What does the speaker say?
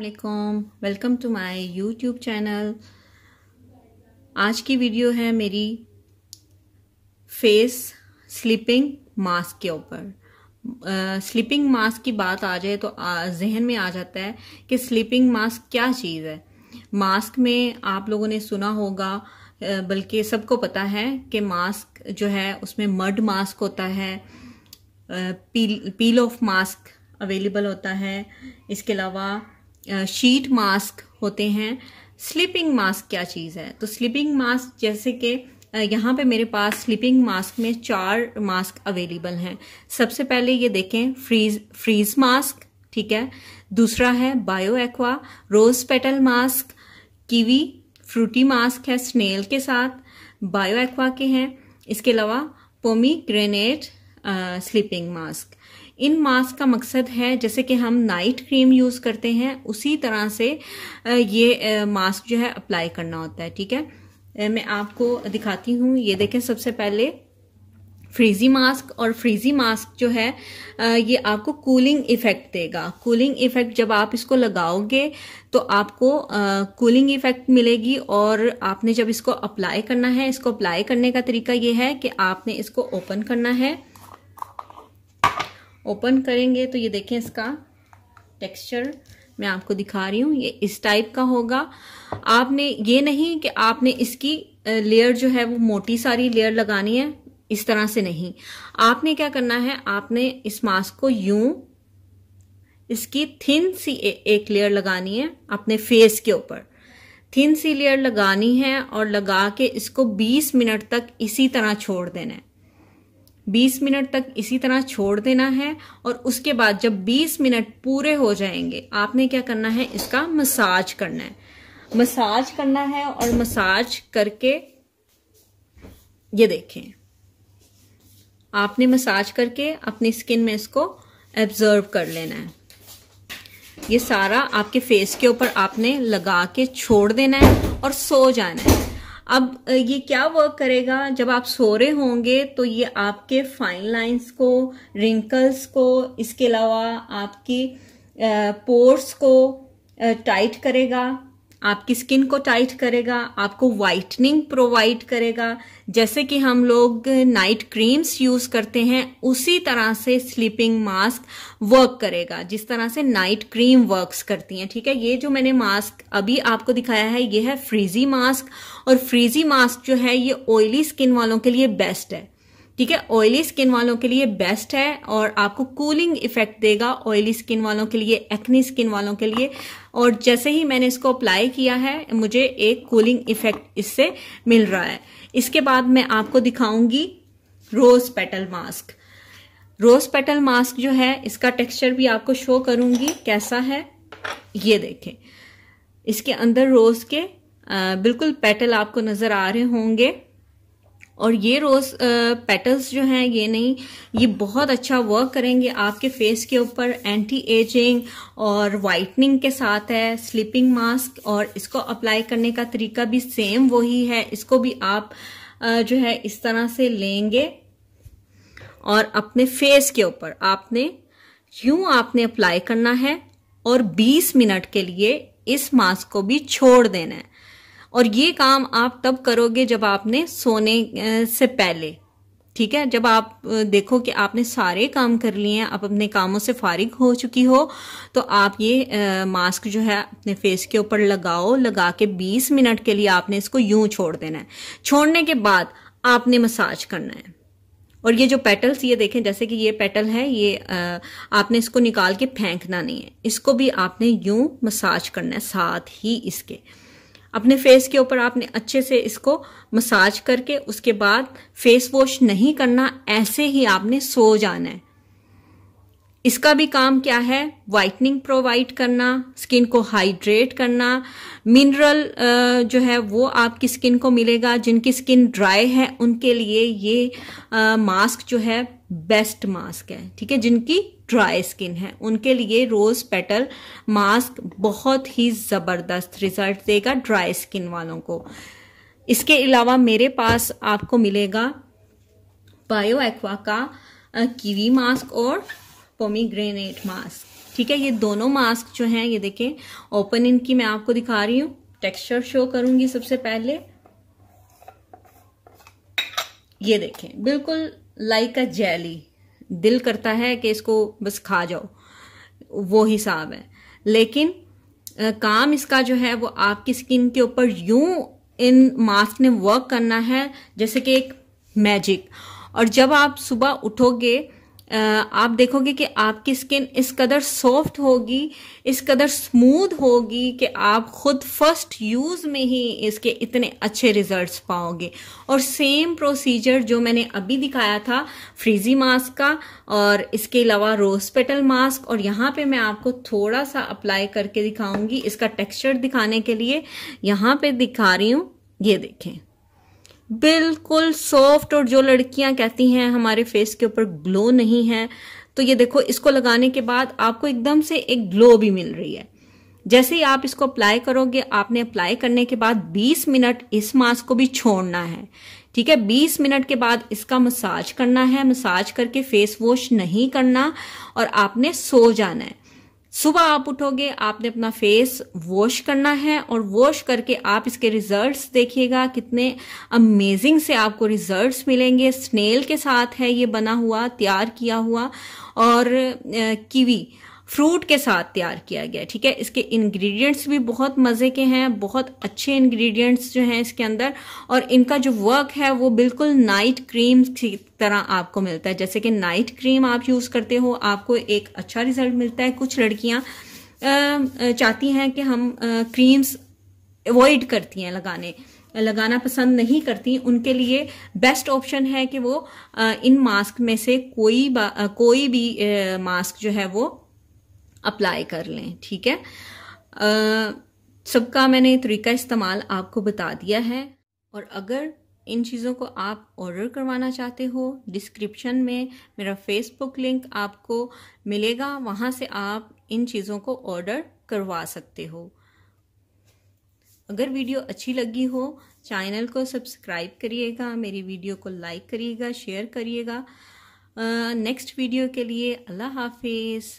असलकुम welcome to my YouTube channel आज की वीडियो है मेरी फेस स्लीपिंग मास्क के ऊपर स्लीपिंग मास्क की बात आ जाए तो जहन में आ जाता है कि स्लीपिंग मास्क क्या चीज़ है मास्क में आप लोगों ने सुना होगा बल्कि सबको पता है कि मास्क जो है उसमें मड मास्क होता है peel peel off mask available होता है इसके अलावा शीट मास्क होते हैं स्लीपिंग मास्क क्या चीज़ है तो स्लीपिंग मास्क जैसे कि यहाँ पे मेरे पास स्लीपिंग मास्क में चार मास्क अवेलेबल हैं सबसे पहले ये देखें फ्रीज फ्रीज मास्क ठीक है दूसरा है bio aqua rose petal mask kiwi fruity mask है स्नेल के साथ बायो एक्वा के हैं इसके अलावा पोमी ग्रेनेट स्लीपिंग मास्क इन मास्क का मकसद है जैसे कि हम नाइट क्रीम यूज़ करते हैं उसी तरह से ये मास्क जो है अप्लाई करना होता है ठीक है मैं आपको दिखाती हूँ ये देखें सबसे पहले फ्रीजी मास्क और फ्रीजी मास्क जो है ये आपको कूलिंग इफेक्ट देगा कूलिंग इफेक्ट जब आप इसको लगाओगे तो आपको कूलिंग इफेक्ट मिलेगी और आपने जब इसको अप्लाई करना है इसको अप्लाई करने का तरीका ये है कि आपने इसको ओपन करना है ओपन करेंगे तो ये देखें इसका टेक्सचर मैं आपको दिखा रही हूँ ये इस टाइप का होगा आपने ये नहीं कि आपने इसकी लेयर जो है वो मोटी सारी लेयर लगानी है इस तरह से नहीं आपने क्या करना है आपने इस मास्क को यूं इसकी थिन सी ए, एक लेयर लगानी है अपने फेस के ऊपर थिन सी लेयर लगानी है और लगा के इसको 20 मिनट तक इसी तरह छोड़ देना है 20 मिनट तक इसी तरह छोड़ देना है और उसके बाद जब 20 मिनट पूरे हो जाएंगे आपने क्या करना है इसका मसाज करना है मसाज करना है और मसाज करके ये देखें आपने मसाज करके अपनी स्किन में इसको एब्जर्व कर लेना है ये सारा आपके फेस के ऊपर आपने लगा के छोड़ देना है और सो जाना है अब ये क्या वर्क करेगा जब आप सो रहे होंगे तो ये आपके फाइन लाइंस को रिंकल्स को इसके अलावा आपकी पोर्स को टाइट करेगा आपकी स्किन को टाइट करेगा आपको वाइटनिंग प्रोवाइड करेगा जैसे कि हम लोग नाइट क्रीम्स यूज करते हैं उसी तरह से स्लीपिंग मास्क वर्क करेगा जिस तरह से नाइट क्रीम वर्क्स करती हैं ठीक है ये जो मैंने मास्क अभी आपको दिखाया है ये है फ्रीजी मास्क और फ्रीजी मास्क जो है ये ऑयली स्किन वालों के लिए बेस्ट है ठीक है ऑयली स्किन वालों के लिए बेस्ट है और आपको कूलिंग इफेक्ट देगा ऑयली स्किन वालों के लिए एक्नी स्किन वालों के लिए और जैसे ही मैंने इसको अप्लाई किया है मुझे एक कूलिंग इफेक्ट इससे मिल रहा है इसके बाद मैं आपको दिखाऊंगी rose petal mask rose petal mask जो है इसका टेक्सचर भी आपको शो करूंगी कैसा है ये देखें इसके अंदर रोज के आ, बिल्कुल पेटल आपको नजर आ रहे होंगे और ये रोज़ पेटल्स जो हैं ये नहीं ये बहुत अच्छा वर्क करेंगे आपके फेस के ऊपर एंटी एजिंग और वाइटनिंग के साथ है स्लीपिंग मास्क और इसको अप्लाई करने का तरीका भी सेम वही है इसको भी आप जो है इस तरह से लेंगे और अपने फेस के ऊपर आपने यूं आपने अप्लाई करना है और 20 मिनट के लिए इस मास्क को भी छोड़ देना है और ये काम आप तब करोगे जब आपने सोने से पहले ठीक है जब आप देखो कि आपने सारे काम कर लिए हैं आप अपने कामों से फारिग हो चुकी हो तो आप ये आ, मास्क जो है अपने फेस के ऊपर लगाओ लगा के 20 मिनट के लिए आपने इसको यूं छोड़ देना है छोड़ने के बाद आपने मसाज करना है और ये जो पेटल्स ये देखें जैसे कि ये पेटल है ये आ, आपने इसको निकाल के फेंकना नहीं है इसको भी आपने यूं मसाज करना है साथ ही इसके अपने फेस के ऊपर आपने अच्छे से इसको मसाज करके उसके बाद फेस वॉश नहीं करना ऐसे ही आपने सो जाना है इसका भी काम क्या है वाइटनिंग प्रोवाइड करना स्किन को हाइड्रेट करना मिनरल जो है वो आपकी स्किन को मिलेगा जिनकी स्किन ड्राई है उनके लिए ये मास्क जो है बेस्ट मास्क है ठीक है जिनकी ड्राई स्किन है उनके लिए रोज पेटल मास्क बहुत ही जबरदस्त रिजल्ट देगा ड्राई स्किन वालों को इसके अलावा मेरे पास आपको मिलेगा बायो एक्वा का कीवी मास्क और पोमीग्रेनेट मास्क ठीक है ये दोनों मास्क जो हैं ये देखें ओपन इनकी मैं आपको दिखा रही हूं टेक्सचर शो करूंगी सबसे पहले ये देखें बिल्कुल लाइक अ जेली दिल करता है कि इसको बस खा जाओ वो हिसाब है लेकिन काम इसका जो है वो आपकी स्किन के ऊपर यूं इन मास्क ने वर्क करना है जैसे कि एक मैजिक और जब आप सुबह उठोगे आप देखोगे कि आपकी स्किन इस कदर सॉफ्ट होगी इस कदर स्मूथ होगी कि आप खुद फर्स्ट यूज़ में ही इसके इतने अच्छे रिजल्ट्स पाओगे और सेम प्रोसीजर जो मैंने अभी दिखाया था फ्रीजी मास्क का और इसके अलावा रोज पेटल मास्क और यहाँ पे मैं आपको थोड़ा सा अप्लाई करके दिखाऊंगी इसका टेक्स्चर दिखाने के लिए यहाँ पे दिखा रही हूँ ये देखें बिल्कुल सॉफ्ट और जो लड़कियां कहती हैं हमारे फेस के ऊपर ग्लो नहीं है तो ये देखो इसको लगाने के बाद आपको एकदम से एक ग्लो भी मिल रही है जैसे ही आप इसको अप्लाई करोगे आपने अप्लाई करने के बाद 20 मिनट इस मास्क को भी छोड़ना है ठीक है 20 मिनट के बाद इसका मसाज करना है मसाज करके फेस वॉश नहीं करना और आपने सो जाना है सुबह आप उठोगे आपने अपना फेस वॉश करना है और वॉश करके आप इसके रिजल्ट्स देखिएगा कितने अमेजिंग से आपको रिजल्ट्स मिलेंगे स्नेल के साथ है ये बना हुआ तैयार किया हुआ और कीवी फ्रूट के साथ तैयार किया गया ठीक है इसके इंग्रेडिएंट्स भी बहुत मज़े के हैं बहुत अच्छे इंग्रेडिएंट्स जो हैं इसके अंदर और इनका जो वर्क है वो बिल्कुल नाइट क्रीम की तरह आपको मिलता है जैसे कि नाइट क्रीम आप यूज़ करते हो आपको एक अच्छा रिजल्ट मिलता है कुछ लड़कियाँ चाहती हैं कि हम क्रीम्स अवॉइड करती हैं लगाने लगाना पसंद नहीं करती उनके लिए बेस्ट ऑप्शन है कि वो इन मास्क में से कोई कोई भी मास्क जो है वो अप्लाई कर लें ठीक है सबका मैंने तरीका इस्तेमाल आपको बता दिया है और अगर इन चीज़ों को आप ऑर्डर करवाना चाहते हो डिस्क्रिप्शन में मेरा फेसबुक लिंक आपको मिलेगा वहाँ से आप इन चीज़ों को ऑर्डर करवा सकते हो अगर वीडियो अच्छी लगी हो चैनल को सब्सक्राइब करिएगा मेरी वीडियो को लाइक करिएगा शेयर करिएगा नेक्स्ट वीडियो के लिए अल्लाह हाफिज़